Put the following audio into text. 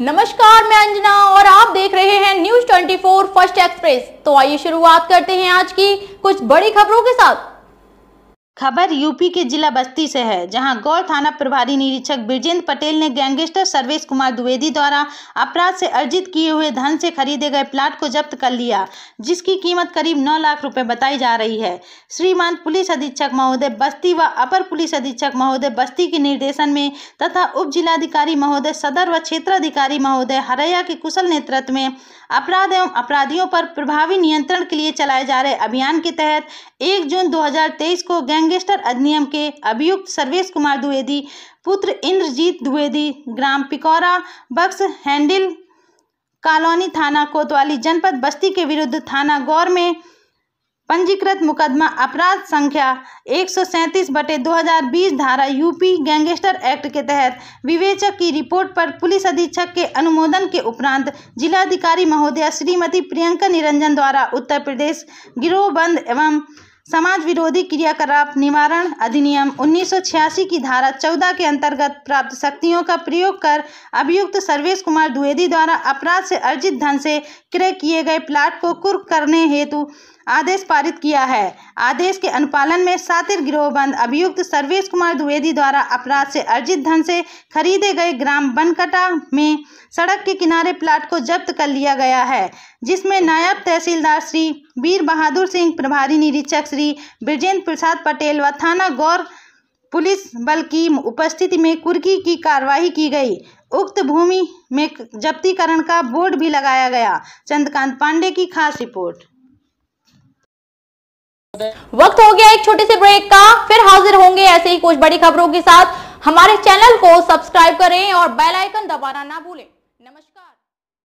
नमस्कार मैं अंजना और आप देख रहे हैं न्यूज 24 फर्स्ट एक्सप्रेस तो आइए शुरुआत करते हैं आज की कुछ बड़ी खबरों के साथ खबर यूपी के जिला बस्ती से है जहां गौर थाना प्रभारी निरीक्षक ब्रजेंद्र पटेल ने गैंगस्टर सर्वेश कुमार द्विवेदी द्वारा अपराध से अर्जित किए हुए धन से खरीदे गए प्लाट को जब्त कर लिया जिसकी कीमत करीब 9 लाख रुपए बताई जा रही है श्रीमान पुलिस अधीक्षक महोदय बस्ती व अपर पुलिस अधीक्षक महोदय बस्ती के निर्देशन में तथा उप जिलाधिकारी महोदय सदर व क्षेत्राधिकारी महोदय हरैया के कुशल नेतृत्व में अपराध एवं अपराधियों पर प्रभावी नियंत्रण के लिए चलाए जा रहे अभियान के तहत एक जून दो को गैंग गैंगस्टर अधिनियम के अभियुक्त सर्वेश कुमार द्विवेदी पुत्र इंद्रजीत द्विवेदी ग्राम पिकौरा बक्स हैंडिल कॉलोनी थाना कोतवाली जनपद बस्ती के विरुद्ध थाना गौर में पंजीकृत मुकदमा अपराध संख्या एक बटे 2020 धारा यूपी गैंगस्टर एक्ट के तहत विवेचक की रिपोर्ट पर पुलिस अधीक्षक के अनुमोदन के उपरांत जिलाधिकारी महोदया श्रीमती प्रियंका निरंजन द्वारा उत्तर प्रदेश गिरोह बंद एवं समाज विरोधी क्रियाकलाप निवारण अधिनियम 1986 की धारा 14 के अंतर्गत प्राप्त शक्तियों का प्रयोग कर अभियुक्त सर्वेश कुमार द्विवेदी द्वारा अपराध से अर्जित धन से क्रय किए गए प्लाट को कुर्क करने हेतु आदेश पारित किया है आदेश के अनुपालन में सातिर बंद अभियुक्त सर्वेश कुमार द्विवेदी द्वारा अपराध से अर्जित धन से खरीदे गए ग्राम बनकटा में सड़क के किनारे प्लाट को जब्त कर लिया गया है जिसमें नायब तहसीलदार श्री वीर बहादुर सिंह प्रभारी निरीक्षक श्री ब्रजेंद्र प्रसाद पटेल व थाना गौर पुलिस बल की उपस्थिति में कुर्की की कार्रवाई की गई उक्त भूमि में जब्तीकरण का बोर्ड भी लगाया गया चंद्रकांत पांडे की खास रिपोर्ट वक्त हो गया एक छोटे से ब्रेक का फिर हाजिर होंगे ऐसे ही कुछ बड़ी खबरों के साथ हमारे चैनल को सब्सक्राइब करें और बेल आइकन दबाना ना भूलें नमस्कार